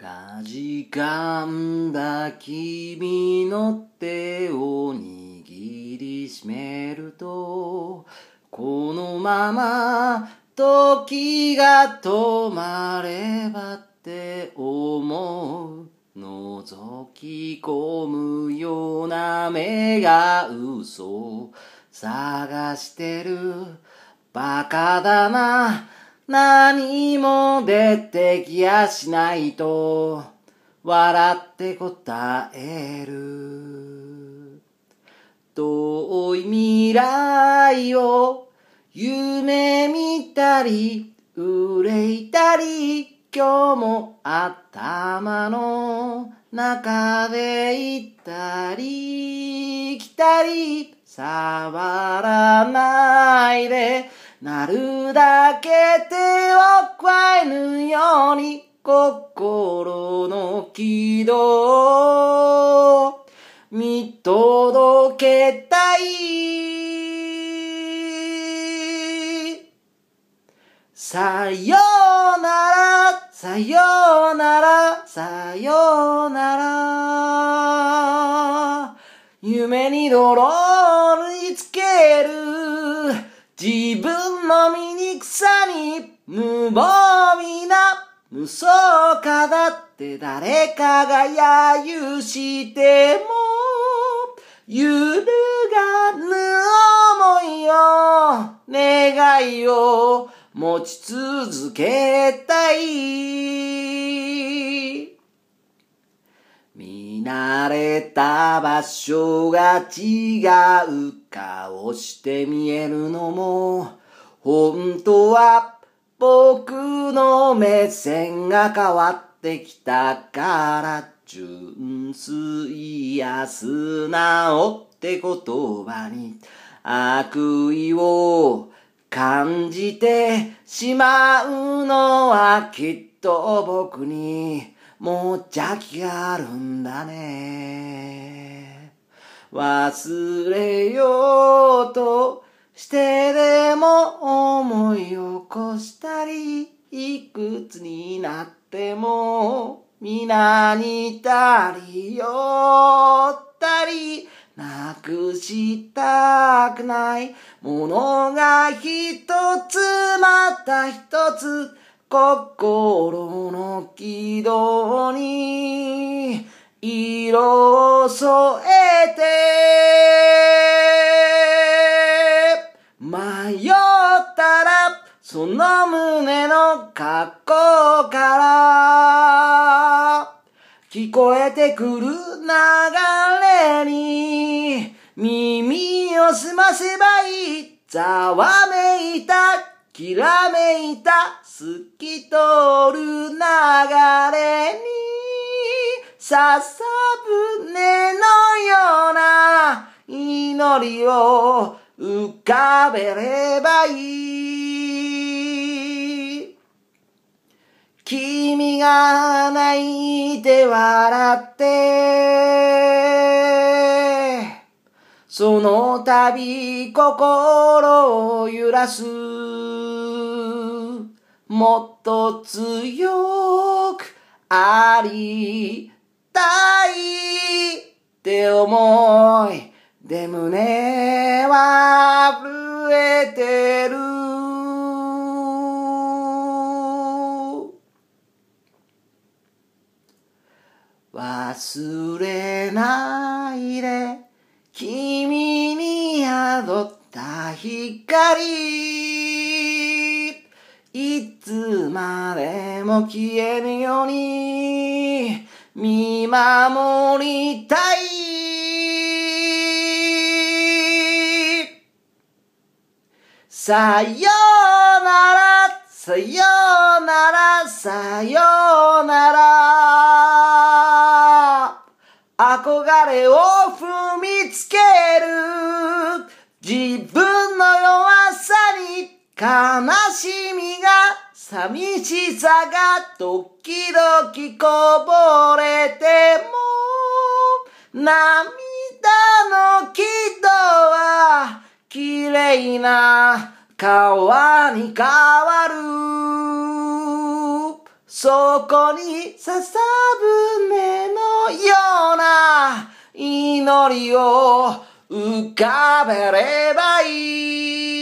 かじかんだ君の手を握りしめるとこのまま時が止まればって思う覗き込むような目が嘘探してるバカだな何も出てきやしないと笑って答える遠い未来を夢見たり憂いたり今日も頭の中で行ったり来たり触らないでなるだけ手を加えぬように心の軌道を見届けたいさようならさようならさようなら夢に泥をつける自分飲みにくさに無防備な無双家だって誰かが揶揄しても揺るがぬ思いを願いを持ち続けたい見慣れた場所が違う顔して見えるのも本当は僕の目線が変わってきたから純粋や素直って言葉に悪意を感じてしまうのはきっと僕にもう邪気があるんだね忘れようとしてでも思い起こしたりいくつになっても皆にたり寄ったりなくしたくないものが一つまた一つ心の軌道に色を添え胸の格好から聞こえてくる流れに耳を澄ませばいいざわめいたきらめいた透き通る流れにささのような祈りを浮かべればいいが泣いて笑って、その度心を揺らす。もっと強くありたいって思い。で胸は震えてる忘れないで君に宿った光いつまでも消えぬように見守りたいさようならさよならさよなら悲しみが寂しさが時々こぼれても涙の木とは綺麗な川に変わるそこに笹舟のような祈りを浮かべればいい